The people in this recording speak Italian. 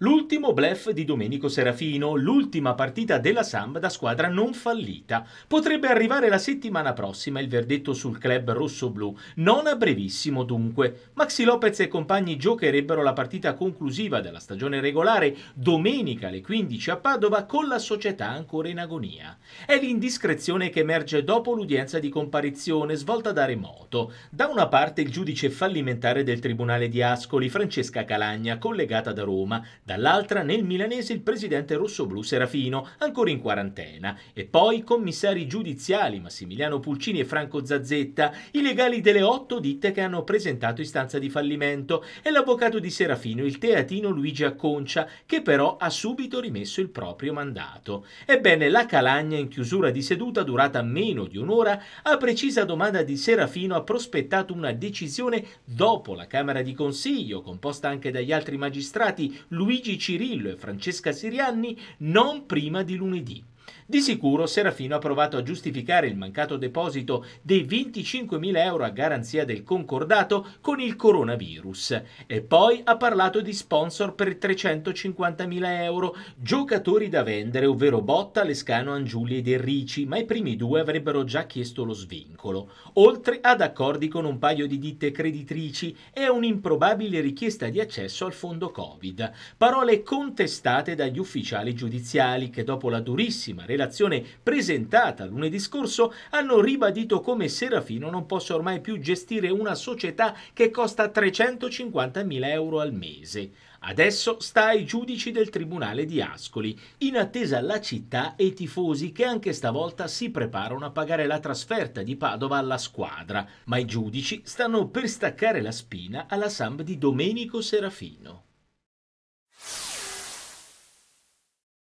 L'ultimo blef di Domenico Serafino, l'ultima partita della Samp da squadra non fallita. Potrebbe arrivare la settimana prossima il verdetto sul club rosso-blu, non a brevissimo dunque. Maxi Lopez e compagni giocherebbero la partita conclusiva della stagione regolare domenica alle 15 a Padova con la società ancora in agonia. È l'indiscrezione che emerge dopo l'udienza di comparizione svolta da remoto. Da una parte il giudice fallimentare del Tribunale di Ascoli, Francesca Calagna, collegata da Roma, Dall'altra nel milanese il presidente rossoblu Serafino, ancora in quarantena, e poi commissari giudiziali Massimiliano Pulcini e Franco Zazzetta, i legali delle otto ditte che hanno presentato istanza di fallimento e l'avvocato di Serafino, il teatino Luigi Acconcia, che però ha subito rimesso il proprio mandato. Ebbene, la Calagna in chiusura di seduta durata meno di un'ora, a precisa domanda di Serafino ha prospettato una decisione dopo la Camera di Consiglio, composta anche dagli altri magistrati Luigi Luigi Cirillo e Francesca Sirianni non prima di lunedì. Di sicuro Serafino ha provato a giustificare il mancato deposito dei 25.000 euro a garanzia del concordato con il coronavirus e poi ha parlato di sponsor per 350.000 euro, giocatori da vendere ovvero Botta, Lescano, Angiuli e De Ricci, ma i primi due avrebbero già chiesto lo svincolo, oltre ad accordi con un paio di ditte creditrici e un'improbabile richiesta di accesso al fondo Covid, parole contestate dagli ufficiali giudiziali che dopo la durissima ultima relazione presentata lunedì scorso, hanno ribadito come Serafino non possa ormai più gestire una società che costa 350.000 euro al mese. Adesso sta ai giudici del Tribunale di Ascoli, in attesa la città e i tifosi che anche stavolta si preparano a pagare la trasferta di Padova alla squadra, ma i giudici stanno per staccare la spina alla Samb di Domenico Serafino.